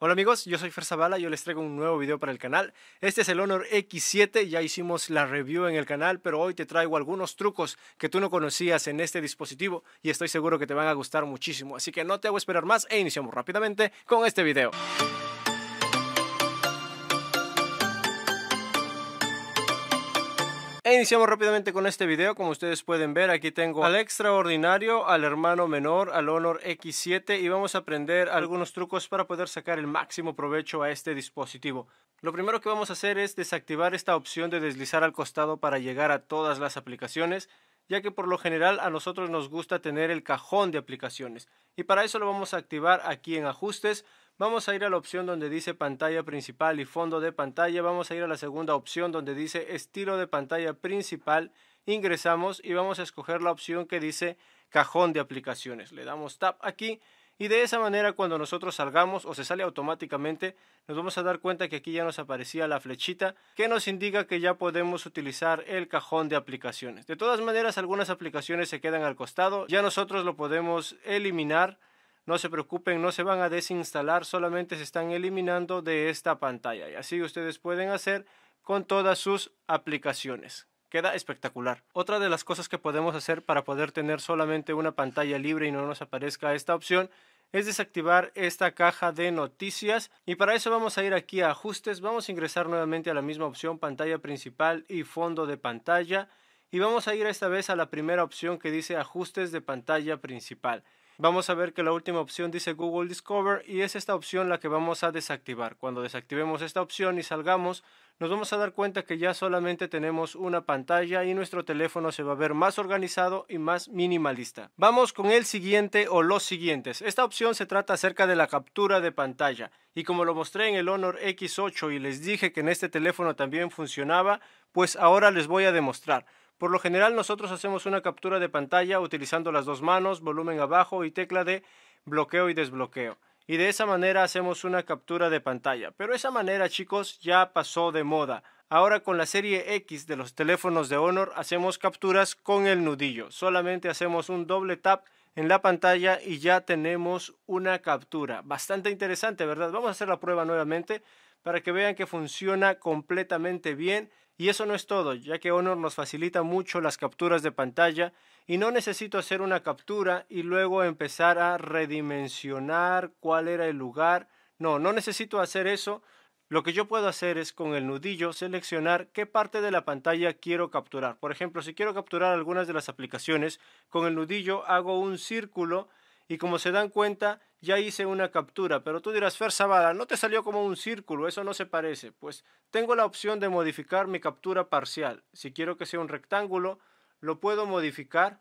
Hola amigos, yo soy Fer y yo les traigo un nuevo video para el canal. Este es el Honor X7, ya hicimos la review en el canal, pero hoy te traigo algunos trucos que tú no conocías en este dispositivo y estoy seguro que te van a gustar muchísimo. Así que no te hago esperar más e iniciamos rápidamente con este video. E iniciamos rápidamente con este video, como ustedes pueden ver aquí tengo al extraordinario, al hermano menor, al Honor X7 y vamos a aprender algunos trucos para poder sacar el máximo provecho a este dispositivo. Lo primero que vamos a hacer es desactivar esta opción de deslizar al costado para llegar a todas las aplicaciones, ya que por lo general a nosotros nos gusta tener el cajón de aplicaciones y para eso lo vamos a activar aquí en ajustes, Vamos a ir a la opción donde dice pantalla principal y fondo de pantalla. Vamos a ir a la segunda opción donde dice estilo de pantalla principal. Ingresamos y vamos a escoger la opción que dice cajón de aplicaciones. Le damos tap aquí y de esa manera cuando nosotros salgamos o se sale automáticamente nos vamos a dar cuenta que aquí ya nos aparecía la flechita que nos indica que ya podemos utilizar el cajón de aplicaciones. De todas maneras algunas aplicaciones se quedan al costado, ya nosotros lo podemos eliminar no se preocupen, no se van a desinstalar, solamente se están eliminando de esta pantalla. Y así ustedes pueden hacer con todas sus aplicaciones. Queda espectacular. Otra de las cosas que podemos hacer para poder tener solamente una pantalla libre y no nos aparezca esta opción es desactivar esta caja de noticias y para eso vamos a ir aquí a ajustes, vamos a ingresar nuevamente a la misma opción pantalla principal y fondo de pantalla y vamos a ir esta vez a la primera opción que dice ajustes de pantalla principal vamos a ver que la última opción dice Google Discover y es esta opción la que vamos a desactivar. Cuando desactivemos esta opción y salgamos, nos vamos a dar cuenta que ya solamente tenemos una pantalla y nuestro teléfono se va a ver más organizado y más minimalista. Vamos con el siguiente o los siguientes. Esta opción se trata acerca de la captura de pantalla y como lo mostré en el Honor X8 y les dije que en este teléfono también funcionaba, pues ahora les voy a demostrar. Por lo general nosotros hacemos una captura de pantalla utilizando las dos manos, volumen abajo y tecla de bloqueo y desbloqueo. Y de esa manera hacemos una captura de pantalla. Pero esa manera chicos ya pasó de moda. Ahora con la serie X de los teléfonos de Honor hacemos capturas con el nudillo. Solamente hacemos un doble tap en la pantalla y ya tenemos una captura. Bastante interesante, ¿verdad? Vamos a hacer la prueba nuevamente para que vean que funciona completamente bien. Y eso no es todo, ya que Honor nos facilita mucho las capturas de pantalla y no necesito hacer una captura y luego empezar a redimensionar cuál era el lugar. No, no necesito hacer eso lo que yo puedo hacer es con el nudillo seleccionar qué parte de la pantalla quiero capturar. Por ejemplo, si quiero capturar algunas de las aplicaciones, con el nudillo hago un círculo y como se dan cuenta ya hice una captura. Pero tú dirás, Fer Zavala, no te salió como un círculo, eso no se parece. Pues tengo la opción de modificar mi captura parcial. Si quiero que sea un rectángulo, lo puedo modificar.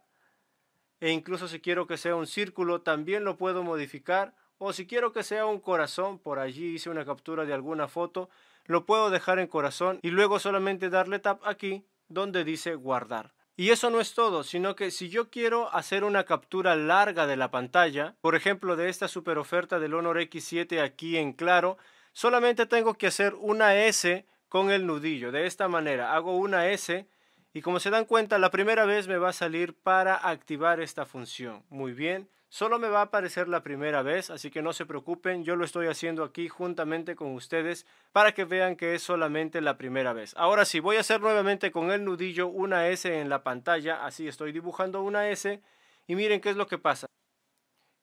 E incluso si quiero que sea un círculo, también lo puedo modificar o si quiero que sea un corazón, por allí hice una captura de alguna foto, lo puedo dejar en corazón y luego solamente darle tap aquí donde dice guardar. Y eso no es todo, sino que si yo quiero hacer una captura larga de la pantalla, por ejemplo de esta superoferta del Honor X7 aquí en claro, solamente tengo que hacer una S con el nudillo. De esta manera hago una S y como se dan cuenta la primera vez me va a salir para activar esta función. Muy bien. Solo me va a aparecer la primera vez, así que no se preocupen, yo lo estoy haciendo aquí juntamente con ustedes para que vean que es solamente la primera vez. Ahora sí, voy a hacer nuevamente con el nudillo una S en la pantalla, así estoy dibujando una S y miren qué es lo que pasa.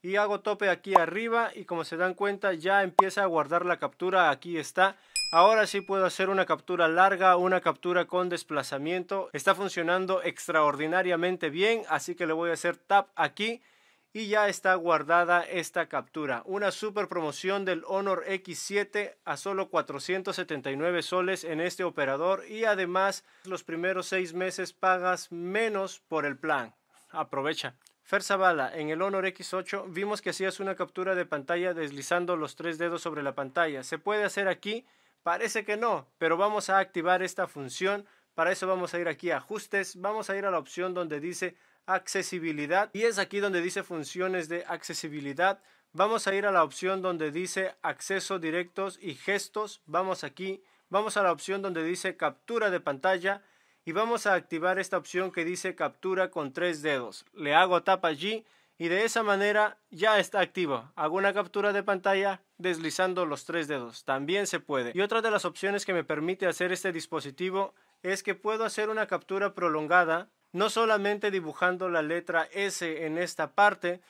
Y hago tope aquí arriba y como se dan cuenta ya empieza a guardar la captura, aquí está. Ahora sí puedo hacer una captura larga, una captura con desplazamiento. Está funcionando extraordinariamente bien, así que le voy a hacer tap aquí y ya está guardada esta captura. Una super promoción del Honor X7 a solo 479 soles en este operador y además los primeros seis meses pagas menos por el plan. Aprovecha. Fer Zavala, en el Honor X8 vimos que hacías una captura de pantalla deslizando los tres dedos sobre la pantalla. ¿Se puede hacer aquí? Parece que no, pero vamos a activar esta función para eso vamos a ir aquí a ajustes, vamos a ir a la opción donde dice accesibilidad y es aquí donde dice funciones de accesibilidad. Vamos a ir a la opción donde dice acceso directos y gestos, vamos aquí, vamos a la opción donde dice captura de pantalla y vamos a activar esta opción que dice captura con tres dedos. Le hago tap allí y de esa manera ya está activo. Hago una captura de pantalla deslizando los tres dedos. También se puede. Y otra de las opciones que me permite hacer este dispositivo es que puedo hacer una captura prolongada, no solamente dibujando la letra S en esta parte,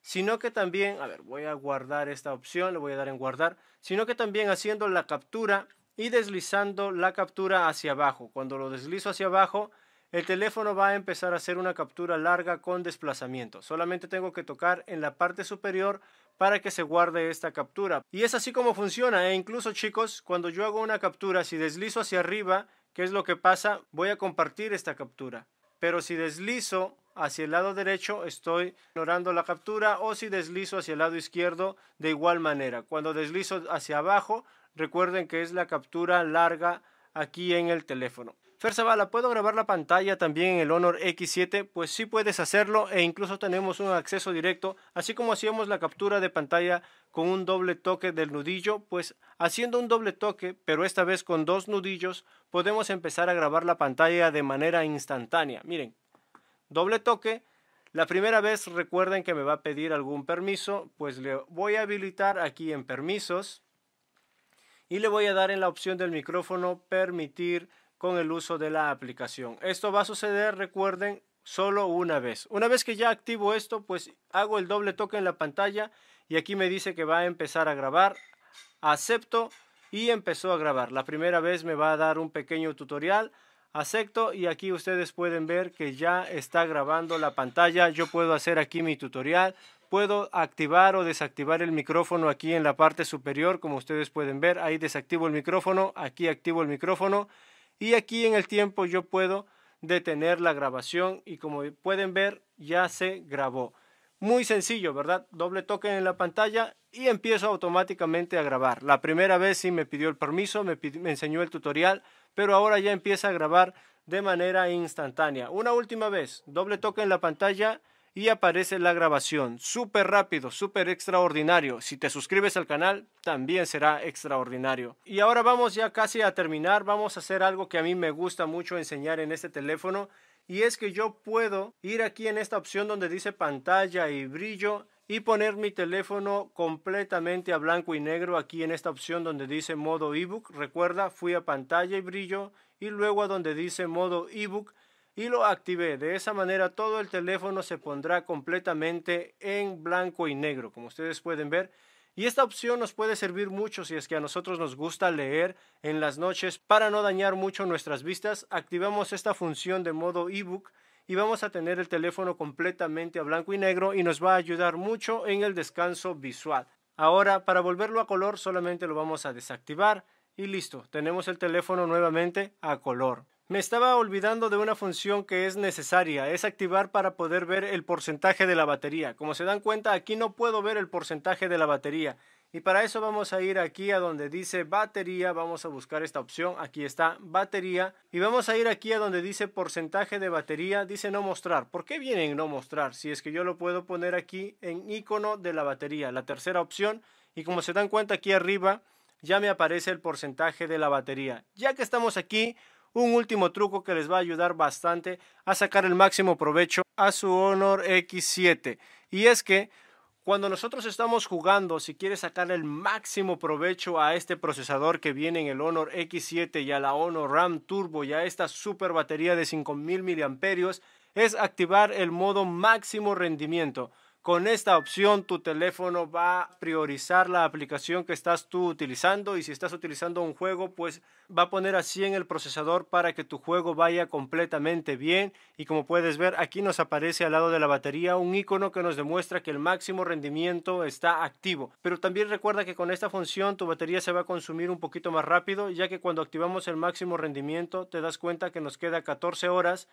sino que también, a ver, voy a guardar esta opción, le voy a dar en guardar, sino que también haciendo la captura y deslizando la captura hacia abajo. Cuando lo deslizo hacia abajo, el teléfono va a empezar a hacer una captura larga con desplazamiento. Solamente tengo que tocar en la parte superior para que se guarde esta captura. Y es así como funciona e incluso chicos, cuando yo hago una captura, si deslizo hacia arriba, ¿qué es lo que pasa? Voy a compartir esta captura. Pero si deslizo hacia el lado derecho estoy ignorando la captura o si deslizo hacia el lado izquierdo de igual manera. Cuando deslizo hacia abajo, recuerden que es la captura larga aquí en el teléfono. Fer ¿puedo grabar la pantalla también en el Honor X7? Pues sí puedes hacerlo e incluso tenemos un acceso directo, así como hacíamos la captura de pantalla con un doble toque del nudillo, pues haciendo un doble toque, pero esta vez con dos nudillos, podemos empezar a grabar la pantalla de manera instantánea. Miren, doble toque, la primera vez recuerden que me va a pedir algún permiso, pues le voy a habilitar aquí en permisos y le voy a dar en la opción del micrófono permitir con el uso de la aplicación. Esto va a suceder, recuerden, solo una vez. Una vez que ya activo esto, pues hago el doble toque en la pantalla y aquí me dice que va a empezar a grabar. Acepto y empezó a grabar. La primera vez me va a dar un pequeño tutorial. Acepto y aquí ustedes pueden ver que ya está grabando la pantalla. Yo puedo hacer aquí mi tutorial. Puedo activar o desactivar el micrófono aquí en la parte superior, como ustedes pueden ver. Ahí desactivo el micrófono, aquí activo el micrófono. Y aquí en el tiempo yo puedo detener la grabación y como pueden ver ya se grabó. Muy sencillo, ¿verdad? Doble toque en la pantalla y empiezo automáticamente a grabar. La primera vez sí me pidió el permiso, me, me enseñó el tutorial, pero ahora ya empieza a grabar de manera instantánea. Una última vez, doble toque en la pantalla y aparece la grabación. Súper rápido, súper extraordinario. Si te suscribes al canal, también será extraordinario. Y ahora vamos ya casi a terminar. Vamos a hacer algo que a mí me gusta mucho enseñar en este teléfono. Y es que yo puedo ir aquí en esta opción donde dice pantalla y brillo y poner mi teléfono completamente a blanco y negro aquí en esta opción donde dice modo ebook. Recuerda, fui a pantalla y brillo y luego a donde dice modo ebook y lo activé. De esa manera todo el teléfono se pondrá completamente en blanco y negro, como ustedes pueden ver. Y esta opción nos puede servir mucho si es que a nosotros nos gusta leer en las noches. Para no dañar mucho nuestras vistas, activamos esta función de modo ebook y vamos a tener el teléfono completamente a blanco y negro y nos va a ayudar mucho en el descanso visual. Ahora, para volverlo a color, solamente lo vamos a desactivar y listo, tenemos el teléfono nuevamente a color. Me estaba olvidando de una función que es necesaria, es activar para poder ver el porcentaje de la batería. Como se dan cuenta, aquí no puedo ver el porcentaje de la batería. Y para eso vamos a ir aquí a donde dice batería, vamos a buscar esta opción, aquí está batería. Y vamos a ir aquí a donde dice porcentaje de batería, dice no mostrar. ¿Por qué viene no mostrar? Si es que yo lo puedo poner aquí en icono de la batería, la tercera opción. Y como se dan cuenta aquí arriba, ya me aparece el porcentaje de la batería. Ya que estamos aquí, un último truco que les va a ayudar bastante a sacar el máximo provecho a su Honor X7. Y es que cuando nosotros estamos jugando, si quieres sacar el máximo provecho a este procesador que viene en el Honor X7 y a la Honor RAM Turbo y a esta super batería de 5000 mAh, es activar el modo máximo rendimiento. Con esta opción tu teléfono va a priorizar la aplicación que estás tú utilizando y si estás utilizando un juego, pues va a poner así en el procesador para que tu juego vaya completamente bien y como puedes ver aquí nos aparece al lado de la batería un icono que nos demuestra que el máximo rendimiento está activo. Pero también recuerda que con esta función tu batería se va a consumir un poquito más rápido ya que cuando activamos el máximo rendimiento te das cuenta que nos queda 14 horas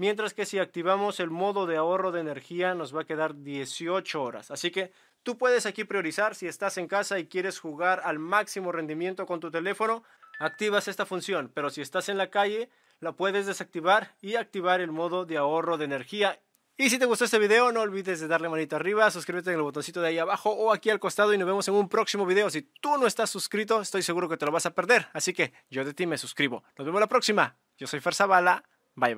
Mientras que si activamos el modo de ahorro de energía nos va a quedar 18 horas. Así que tú puedes aquí priorizar si estás en casa y quieres jugar al máximo rendimiento con tu teléfono, activas esta función. Pero si estás en la calle, la puedes desactivar y activar el modo de ahorro de energía y si te gustó este video, no olvides de darle manito arriba, suscríbete en el botoncito de ahí abajo o aquí al costado y nos vemos en un próximo video. Si tú no estás suscrito, estoy seguro que te lo vas a perder. Así que yo de ti me suscribo. Nos vemos la próxima. Yo soy Fer Bye bye.